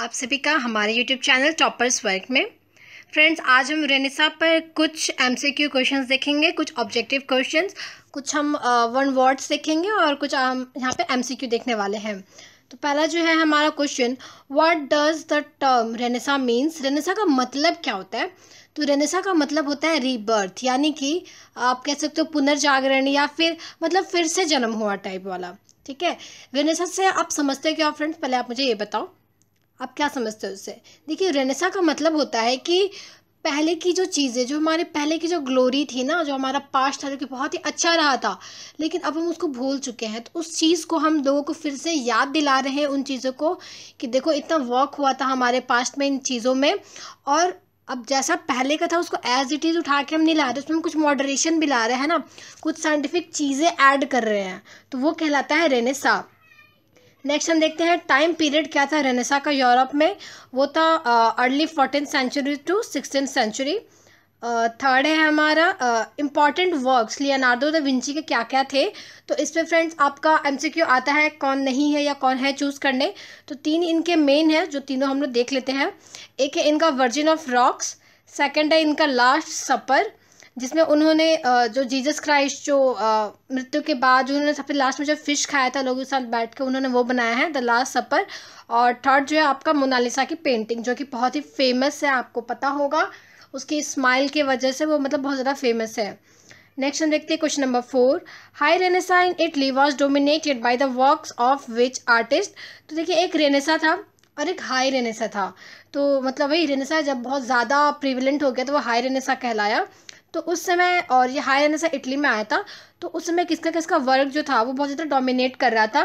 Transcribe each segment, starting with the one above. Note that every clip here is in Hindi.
आप सभी का हमारे YouTube चैनल टॉपर्स वर्क में फ्रेंड्स आज हम रेनेसा पर कुछ एम सी क्यू क्वेश्चन देखेंगे कुछ ऑब्जेक्टिव क्वेश्चन कुछ हम वन वर्ड्स देखेंगे और कुछ हम यहाँ पे एम सी क्यू देखने वाले हैं तो पहला जो है हमारा question what does the term Renaissance means Renaissance का मतलब क्या होता है तो रेनेसा का मतलब होता है रीबर्थ यानी कि आप कह सकते हो पुनर्जागरण या फिर मतलब फिर से जन्म हुआ टाइप वाला ठीक है रेनेसा से आप समझते हो क्या फ्रेंड्स पहले आप मुझे ये बताओ आप क्या समझते हो उससे देखिए रेनेसा का मतलब होता है कि पहले की जो चीज़ें जो हमारे पहले की जो ग्लोरी थी ना जो हमारा पास्ट था जो कि बहुत ही अच्छा रहा था लेकिन अब हम उसको भूल चुके हैं तो उस चीज़ को हम लोगों को फिर से याद दिला रहे हैं उन चीज़ों को कि देखो इतना वर्क हुआ था हमारे पास्ट में इन चीज़ों में और अब जैसा पहले का था उसको एज इट इज़ उठा के हम नहीं ला रहे उसमें कुछ मॉडरेशन भी ला रहे हैं ना कुछ साइंटिफिक चीज़ें ऐड कर रहे हैं तो वो कहलाता है रेनेसा नेक्स्ट हम देखते हैं टाइम पीरियड क्या था रेनेसा का यूरोप में वो था early fourteen century to sixteen century third है हमारा important works Leonardo da Vinci के क्या क्या थे तो इस पर फ्रेंड्स आपका क्यू आता है कौन नहीं है या कौन है चूज़ करने तो तीन इनके मेन है जो तीनों हम लोग देख लेते हैं एक है इनका वर्जिन ऑफ रॉक्स सेकेंड है इनका लास्ट सपर जिसमें उन्होंने जो जीसस क्राइस्ट जो मृत्यु के बाद जो उन्होंने सबसे लास्ट में जो फिश खाया था लोगों के साथ बैठ के उन्होंने वो बनाया है द लास्ट सपर और थर्ड जो है आपका मोनालिसा की पेंटिंग जो कि बहुत ही फेमस है आपको पता होगा उसकी स्माइल की वजह से वो मतलब बहुत ज़्यादा फेमस है नेक्स्ट हम देखते हैं question number four high Renaissance in Italy was dominated by the work of which artist तो देखिए एक रेनेसा था और एक हाई रेनेसा था तो मतलब वही रेनेसा जब बहुत ज़्यादा प्रिविलेंट हो गया तो वो हाई रेनेसा कहलाया तो उस समय और ये हायर रेनेसा इटली में आया था तो उस समय किसका किसका वर्क जो था वो बहुत ज़्यादा डोमिनेट कर रहा था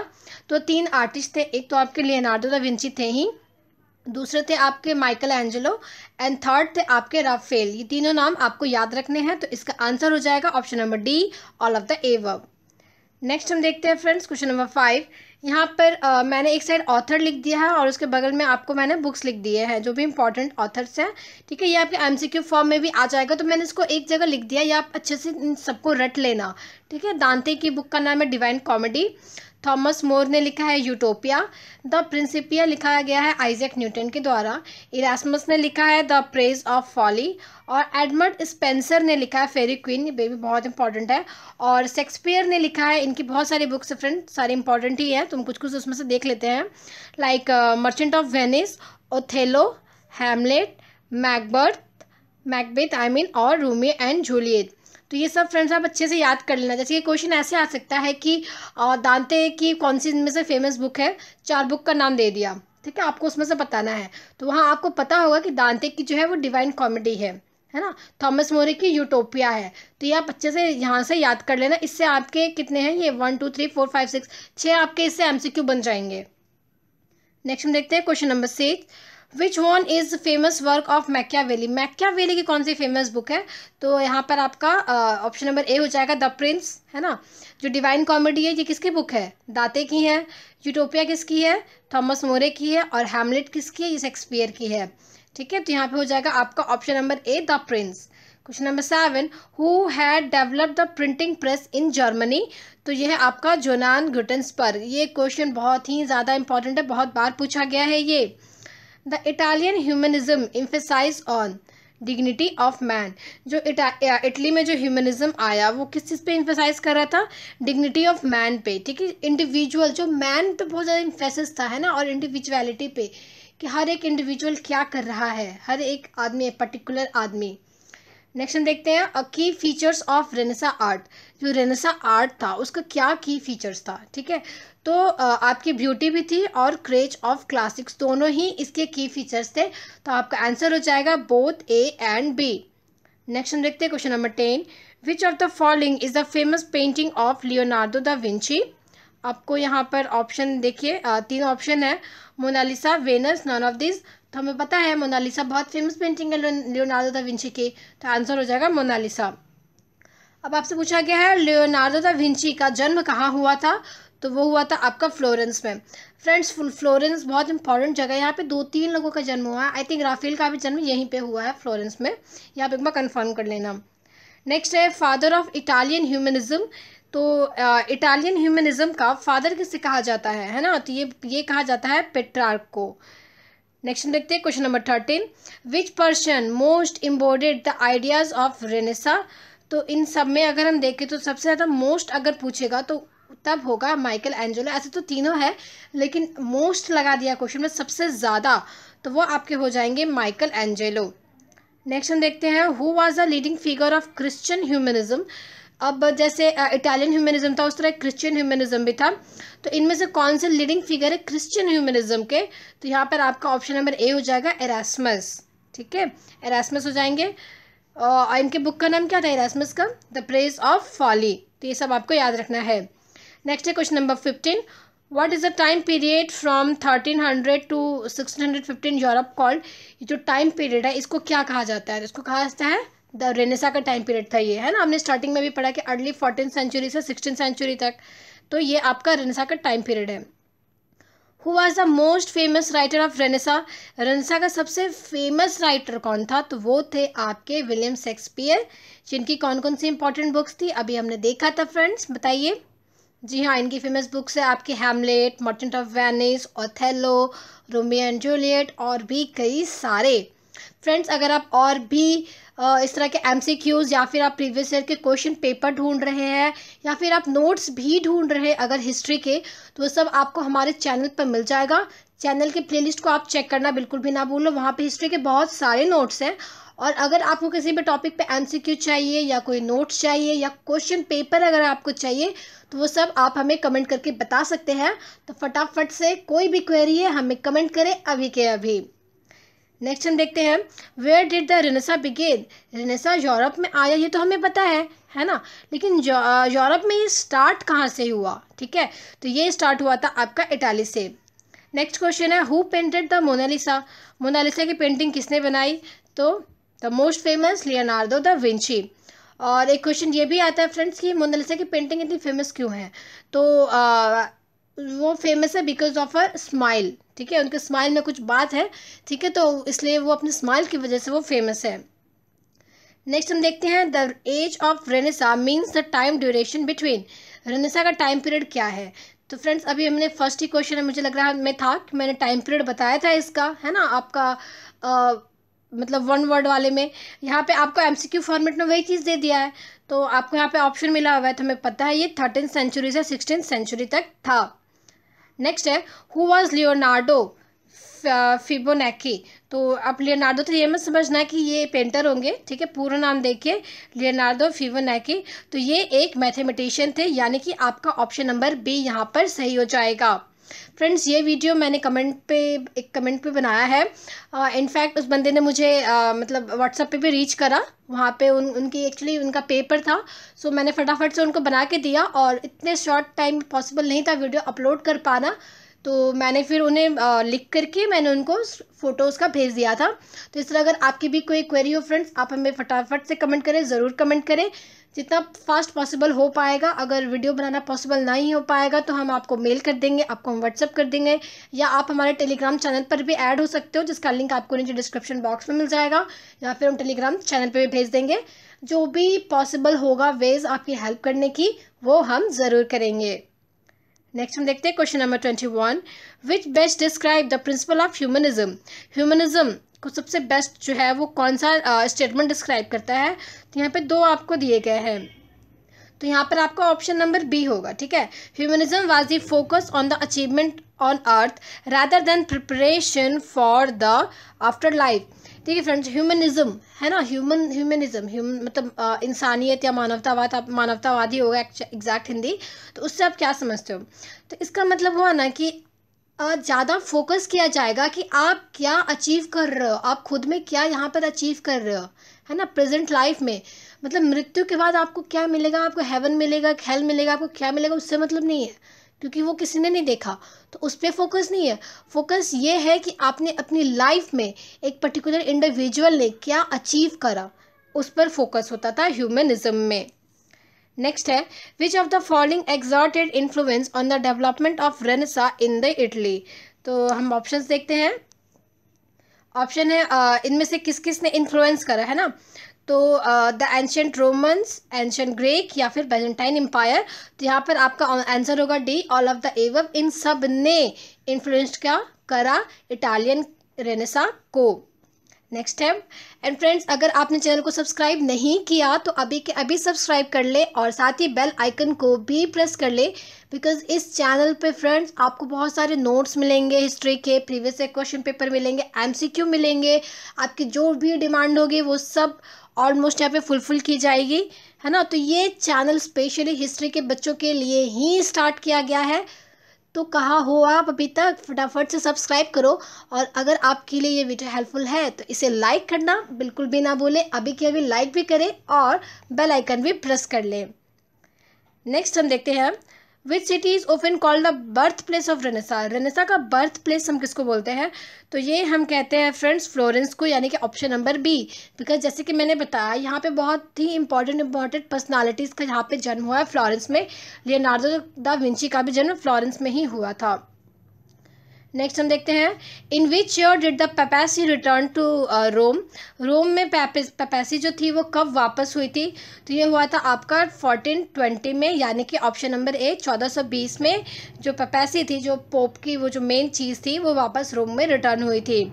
तो तीन आर्टिस्ट थे एक तो आपके लियनार्डो द विंची थे ही दूसरे थे आपके माइकल एंजेलो एंड थर्ड थे आपके राफेल ये तीनों नाम आपको याद रखने हैं तो इसका आंसर हो जाएगा option number D all of the above next हम देखते हैं फ्रेंड्स क्वेश्चन नंबर फाइव यहाँ पर आ, मैंने एक साइड ऑथर लिख दिया है और उसके बगल में आपको मैंने बुक्स लिख दिए हैं जो भी इंपॉर्टेंट ऑथर्स हैं ठीक है ये आपके एमसीक्यू फॉर्म में भी आ जाएगा तो मैंने इसको एक जगह लिख दिया ये आप अच्छे से सबको रट लेना ठीक है दांते की बुक का नाम है डिवाइन कॉमेडी थॉमस मोर ने लिखा है यूटोपिया द प्रिंसिपिया लिखा गया है आइजैक न्यूटन के द्वारा इरासमस ने लिखा है द प्रेज ऑफ फॉली और एडमर्ड स्पेंसर ने लिखा है फेरी क्वीन ये भी बहुत इंपॉर्टेंट है और शेक्सपियर ने लिखा है इनकी बहुत सारी बुक्स फ्रेंड सारे इंपॉर्टेंट ही हैं तुम कुछ कुछ उसमें से देख लेते हैं like Merchant of Venice Othello Hamlet Macbeth Macbeth I mean और रूमी एंड जूलियट तो ये सब फ्रेंड्स आप अच्छे से याद कर लेना जैसे कि क्वेश्चन ऐसे आ सकता है कि दांते की कौन सी इनमें से फेमस बुक है चार बुक का नाम दे दिया ठीक है आपको उसमें से बताना है तो वहाँ आपको पता होगा कि दांते की जो है वो डिवाइन कॉमेडी है है ना थॉमस मोरे की यूटोपिया है तो ये आप अच्छे से यहाँ से याद कर लेना इससे आपके कितने हैं ये one two three four five six छः आपके इससे एम बन जाएंगे नेक्स्ट हम देखते हैं question number six which one is famous work of मैक्या मैकियावेली की कौन सी फेमस बुक है तो यहाँ पर आपका ऑप्शन नंबर ए हो जाएगा द प्रिंस है ना जो डिवाइन कॉमेडी है ये किसकी बुक है दाते की है यूटोपिया किसकी है थॉमस मोरे की है और हैमलेट किसकी है ये शेक्सपियर की है ठीक है तो यहाँ पे हो जाएगा आपका option number A the Prince question number seven who had developed the printing press in Germany तो यह है आपका जोनान पर ये क्वेश्चन बहुत ही ज़्यादा इंपॉर्टेंट है बहुत बार पूछा गया है ये the Italian humanism emphasize on dignity of man जो इटा इटली में जो ह्यूमनिज़म आया वो किस चीज़ पे इम्फेसाइज कर रहा था डिग्निटी ऑफ मैन पे ठीक है इंडिविजुअल जो मैन पे बहुत ज़्यादा इम्फेसिस था है ना और इंडिविजुअलिटी पे कि हर एक इंडिविजुअल क्या कर रहा है हर एक आदमी पर्टिकुलर आदमी नेक्स्ट हम देखते हैं uh key features of Renaissance art जो रेनेसा आर्ट था उसका क्या की फीचर्स था ठीक है तो आपकी ब्यूटी भी थी और क्रेज ऑफ क्लासिक्स दोनों ही इसके की फीचर्स थे तो आपका आंसर हो जाएगा both A and B next हम देखते हैं question number ten which of the following is the famous painting of Leonardo da Vinci आपको यहाँ पर ऑप्शन देखिए तीन ऑप्शन है Mona Lisa Venus none of this तो हमें पता है मोनालिसा बहुत फेमस पेंटिंग है लियोनार्डो दा विंची की तो आंसर हो जाएगा मोनालिसा अब आपसे पूछा गया है लियोनार्डो दा विंची का जन्म कहाँ हुआ था तो वो हुआ था आपका फ्लोरेंस में फ्रेंड्स फ्लोरेंस बहुत इंपॉर्टेंट जगह है यहाँ पे दो तीन लोगों का जन्म हुआ है आई थिंक राफेल का भी जन्म यहीं पे हुआ है फ्लोरेंस में यहाँ पे एक बार कंफर्म कर लेना नेक्स्ट है फादर ऑफ इटालियन ह्यूमनिज्म तो इटालियन ह्यूमनिज्म का फादर किससे कहा जाता है है ना तो ये ये कहा जाता है पेट्रार्क को नेक्स्ट देखते हैं question number thirteen which person most embodied the ideas of Renaissance तो इन सब में अगर हम देखें तो सबसे ज़्यादा मोस्ट अगर पूछेगा तो तब होगा माइकल एंजेलो ऐसे तो तीनों है लेकिन मोस्ट लगा दिया क्वेश्चन में सबसे ज़्यादा तो वो आपके हो जाएंगे माइकल एंजेलो नेक्स्ट हम देखते हैं who was the leading figure of Christian humanism अब जैसे इटालियन ह्यूमनिज़्म था उस तरह क्रिश्चियन ह्यूमनिज़्म भी था तो इनमें से कौन से लीडिंग फिगर है क्रिश्चियन ह्यूमनिज़्म के तो यहाँ पर आपका ऑप्शन नंबर ए हो जाएगा एरासमस ठीक है एरासमस हो जाएंगे और इनके बुक का नाम क्या था एरासमस का द प्रेज ऑफ फॉली तो ये सब आपको याद रखना है नेक्स्ट है question number fifteen what is the time period from thirteen hundred to sixteen hundred fifteen Europe called ये जो टाइम पीरियड है इसको क्या कहा जाता है तो इसको कहा जाता है द रेनेसा का टाइम पीरियड था ये है ना हमने स्टार्टिंग में भी पढ़ा कि अर्ली फोर्टीन सेंचुरी से सिक्सटीन सेंचुरी तक तो ये आपका रेनेसा का टाइम पीरियड है who was the most famous writer of Renaissance Renaissance का सबसे फेमस राइटर कौन था तो वो थे आपके विलियम शेक्सपियर जिनकी कौन कौन सी इंपॉर्टेंट बुक्स थी अभी हमने देखा था फ्रेंड्स बताइए जी हाँ इनकी फेमस बुक्स है आपके Hamlet merchant of Venice Othello Romeo and Juliet और भी कई सारे फ्रेंड्स अगर आप और भी इस तरह के एम या फिर आप प्रीवियस ईयर के क्वेश्चन पेपर ढूंढ रहे हैं या फिर आप नोट्स भी ढूंढ रहे हैं अगर हिस्ट्री के तो वो सब आपको हमारे चैनल पर मिल जाएगा चैनल के प्लेलिस्ट को आप चेक करना बिल्कुल भी ना भूलो वहाँ पे हिस्ट्री के बहुत सारे नोट्स हैं और अगर आपको किसी भी टॉपिक पे एमसीक्यू चाहिए या कोई नोट्स चाहिए या क्वेश्चन पेपर अगर आपको चाहिए तो वो सब आप हमें कमेंट करके बता सकते हैं तो फटाफट से कोई भी क्वेरी है हमें कमेंट करें अभी के अभी नेक्स्ट हम देखते हैं where did the Renaissance begin Renaissance Europe में आया ये तो हमें पता है है ना लेकिन यूरोप में ये स्टार्ट कहाँ से हुआ ठीक है तो ये स्टार्ट हुआ था आपका इटाली से नेक्स्ट क्वेश्चन है who painted the Mona Lisa Mona Lisa की पेंटिंग किसने बनाई तो the most famous Leonardo da Vinci और एक क्वेश्चन ये भी आता है फ्रेंड्स कि मोनालिसा की पेंटिंग इतनी फेमस क्यों है तो आ, वो फेमस है बिकॉज ऑफ अ स्माइल ठीक है उनके स्माइल में कुछ बात है ठीक है तो इसलिए वो अपने स्माइल की वजह से वो फेमस है नेक्स्ट हम देखते हैं the age of Renaissance means the time duration between Renaissance का टाइम पीरियड क्या है तो फ्रेंड्स अभी हमने फर्स्ट ही क्वेश्चन है मुझे लग रहा है मैं था कि मैंने टाइम पीरियड बताया था इसका है ना आपका आ, मतलब वन वर्ड वाले में यहाँ पे आपको एमसीक्यू फॉर्मेट में वही चीज़ दे दिया है तो आपको यहाँ पे ऑप्शन मिला हुआ है तो हमें पता है ये थर्टीन सेंचुरी से सिक्सटीन सेंचुरी तक था नेक्स्ट है हु वॉज लियोनार्डो फिबोनैकी तो आप लियोनार्डो तो ये मत समझना कि ये पेंटर होंगे ठीक है पूरा नाम देखिए लियोनार्डो फिबोनैकी तो ये एक मैथमेटिशियन थे यानी कि आपका ऑप्शन नंबर बी यहाँ पर सही हो जाएगा फ्रेंड्स ये वीडियो मैंने कमेंट पे एक कमेंट पे बनाया है इनफैक्ट uh, उस बंदे ने मुझे आ, uh, मतलब व्हाट्सएप पे भी रीच करा वहाँ पे उन उनकी एक्चुअली उनका पेपर था सो मैंने फटाफट से उनको बना के दिया और इतने शॉर्ट टाइम पॉसिबल नहीं था वीडियो अपलोड कर पाना तो मैंने फिर उन्हें लिख करके मैंने उनको फ़ोटोज़ का भेज दिया था तो इस तरह अगर आपकी भी कोई क्वेरी हो फ्रेंड्स आप हमें फटाफट से कमेंट करें ज़रूर कमेंट करें जितना फास्ट पॉसिबल हो पाएगा अगर वीडियो बनाना पॉसिबल नहीं हो पाएगा तो हम आपको मेल कर देंगे आपको हम व्हाट्सअप कर देंगे या आप हमारे टेलीग्राम चैनल पर भी ऐड हो सकते हो जिसका लिंक आपको नीचे डिस्क्रिप्शन बॉक्स में मिल जाएगा या फिर हम टेलीग्राम चैनल पर भी भेज देंगे जो भी पॉसिबल होगा वेज आपकी हेल्प करने की वो हम ज़रूर करेंगे नेक्स्ट हम देखते हैं question number twenty one which best describe the principle of humanism humanism को सबसे बेस्ट जो है वो कौन सा स्टेटमेंट uh, डिस्क्राइब करता है तो यहाँ पे दो आपको दिए गए हैं तो यहाँ पर आपका ऑप्शन नंबर बी होगा ठीक है humanism was the focus on the achievement on earth rather than preparation for the after life ठीक है फ्रेंड्स ह्यूमनिज्म है ना ह्यूमन ह्यूमनिज्म ह्यूमन मतलब uh, इंसानियत या मानवतावाद आप मानवतावाद ही होगा एग्जैक्ट हिंदी तो उससे आप क्या समझते हो तो इसका मतलब हुआ ना कि uh, ज़्यादा फोकस किया जाएगा कि आप क्या अचीव कर रहे हो आप खुद में क्या यहाँ पर अचीव कर रहे हो है ना प्रेजेंट लाइफ में मतलब मृत्यु के बाद आपको क्या मिलेगा आपको हेवन मिलेगा हेल मिलेगा आपको क्या मिलेगा उससे मतलब नहीं है क्योंकि वो किसी ने नहीं देखा तो उस पर फोकस नहीं है फोकस ये है कि आपने अपनी लाइफ में एक पर्टिकुलर इंडिविजुअल ने क्या अचीव करा उस पर फोकस होता था ह्यूमनिज्म में नेक्स्ट है which of the following exerted influence on the development of Renaissance in the Italy तो हम ऑप्शंस देखते हैं ऑप्शन है इनमें से किस किस ने इन्फ्लुएंस करा है ना तो the ancient Romans ancient Greek या फिर बेजेंटाइन एम्पायर तो यहाँ पर आपका आंसर होगा D all of the above इन सब ने इन्फ्लुएंस क्या करा इटालियन रेनेसा को नेक्स्ट है एंड फ्रेंड्स अगर आपने चैनल को सब्सक्राइब नहीं किया तो अभी के अभी सब्सक्राइब कर ले और साथ ही बेल आइकन को भी प्रेस कर ले बिकॉज इस चैनल पे फ्रेंड्स आपको बहुत सारे नोट्स मिलेंगे हिस्ट्री के प्रीवियस से क्वेश्चन पेपर मिलेंगे एमसीक्यू मिलेंगे आपकी जो भी डिमांड होगी वो सब ऑलमोस्ट यहाँ पे फुलफिल की जाएगी है ना तो ये चैनल स्पेशली हिस्ट्री के बच्चों के लिए ही स्टार्ट किया गया है तो कहाँ हो आप अभी तक फटाफट से सब्सक्राइब करो और अगर आपके लिए ये वीडियो हेल्पफुल है तो इसे लाइक करना बिल्कुल भी ना भूलें अभी के अभी लाइक भी करें और बेल आइकन भी प्रेस कर लें नेक्स्ट हम देखते हैं which city is often called the birth place of Renaissance Renaissance का बर्थ प्लेस हम किसको बोलते हैं तो ये हम कहते हैं फ्रेंड्स फ्लोरेंस को यानी कि ऑप्शन नंबर बी बिकॉज जैसे कि मैंने बताया यहाँ पे बहुत ही इंपॉर्टेंट इंपॉर्टेंट पर्सनालिटीज़ का यहाँ पे जन्म हुआ है फ्लोरेंस में लियोनार्डो दा विंची का भी जन्म फ्लोरेंस में ही हुआ था नेक्स्ट हम देखते हैं in which year did the papacy return to Rome Rome में पेपिस पेपैसी जो थी वो कब वापस हुई थी तो ये हुआ था आपका फोर्टीन ट्वेंटी में यानी कि ऑप्शन नंबर ए चौदह सौ बीस में जो पेपैसी थी जो पोप की वो जो मेन चीज़ थी वो वापस रोम में रिटर्न हुई थी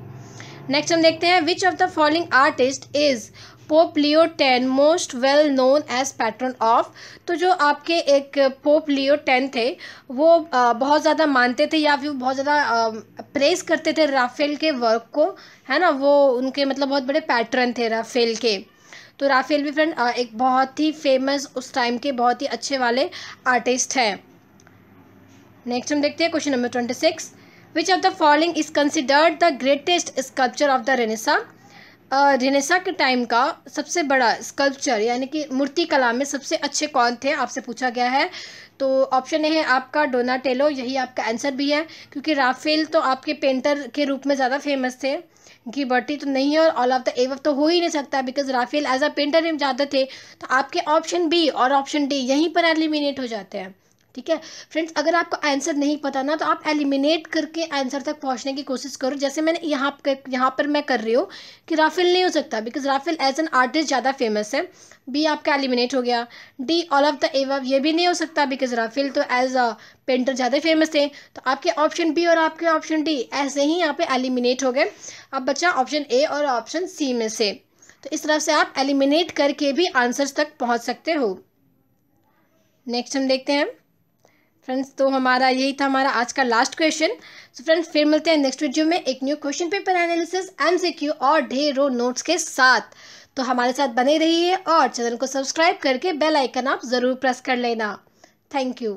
नेक्स्ट हम देखते हैं which of the following artist is Pope Leo ten most well known as patron of तो जो आपके एक पोप लियो टेन थे वो बहुत ज़्यादा मानते थे या फिर बहुत ज़्यादा प्रेस करते थे राफेल के वर्क को है ना वो उनके मतलब बहुत बड़े पैटर्न थे राफेल के तो राफेल भी फ्रेंड एक बहुत ही फेमस उस टाइम के बहुत ही अच्छे वाले आर्टिस्ट हैं नेक्स्ट हम देखते हैं question number twenty six which of the following is considered the greatest sculptor of the Renaissance Renaissance के टाइम का सबसे बड़ा स्कल्पचर यानी कि मूर्ति कला में सबसे अच्छे कौन थे आपसे पूछा गया है तो ऑप्शन ए है आपका डोनाटेलो यही आपका आंसर भी है क्योंकि राफेल तो आपके पेंटर के रूप में ज़्यादा फेमस थे बर्टी तो नहीं है और ऑल ऑफ द एव तो हो ही नहीं सकता because Raphael as a painter हम ज़्यादा थे तो आपके ऑप्शन बी और ऑप्शन डी यहीं पर एलिमिनेट हो जाते हैं ठीक है फ्रेंड्स अगर आपको आंसर नहीं पता ना तो आप एलिमिनेट करके आंसर तक पहुंचने की कोशिश करो जैसे मैंने यहाँ पर यहाँ पर मैं कर रही हूँ कि राफेल नहीं हो सकता because Raphael as an artist ज़्यादा फेमस है बी आपका एलिमिनेट हो गया D all of the above ये भी नहीं हो सकता बिकॉज राफेल तो एज अ पेंटर ज़्यादा फेमस थे तो आपके ऑप्शन बी और आपके ऑप्शन डी ऐसे ही यहाँ पर एलिमिनेट हो गए अब बच्चा ऑप्शन ए और ऑप्शन सी में से तो इस तरह से आप एलिमिनेट करके भी आंसर्स तक पहुँच सकते हो नेक्स्ट हम देखते हैं फ्रेंड्स तो हमारा यही था हमारा आज का लास्ट क्वेश्चन सो फ्रेंड्स फिर मिलते हैं नेक्स्ट वीडियो में एक new question paper analysis MCQ और ढेरों नोट्स के साथ तो हमारे साथ बने रहिए और चैनल को सब्सक्राइब करके बेल आइकन आप ज़रूर प्रेस कर लेना थैंक यू